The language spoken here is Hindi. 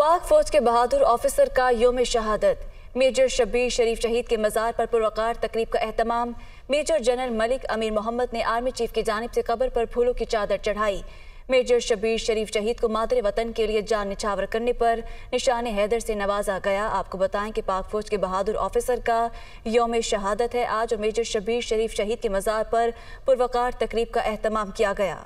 पाक फौज के बहादुर ऑफिसर का योम शहादत मेजर शबीर शरीफ शहीद के मज़ार पर पुरकार तकरीब का अहतमाम मेजर जनरल मलिक अमीर मोहम्मद ने आर्मी चीफ की जानब से कबर पर फूलों की चादर चढ़ाई मेजर शबीर शरीफ शहीद को मादर वतन के लिए जान निछावर करने पर निशान हैदर से नवाजा गया आपको बताएं कि पाक फौज के बहादुर ऑफिसर का योम शहादत है आज और मेजर शबीर शरीफ शहीद के मज़ार पर पुरवकार तकरीब का अहतमाम किया गया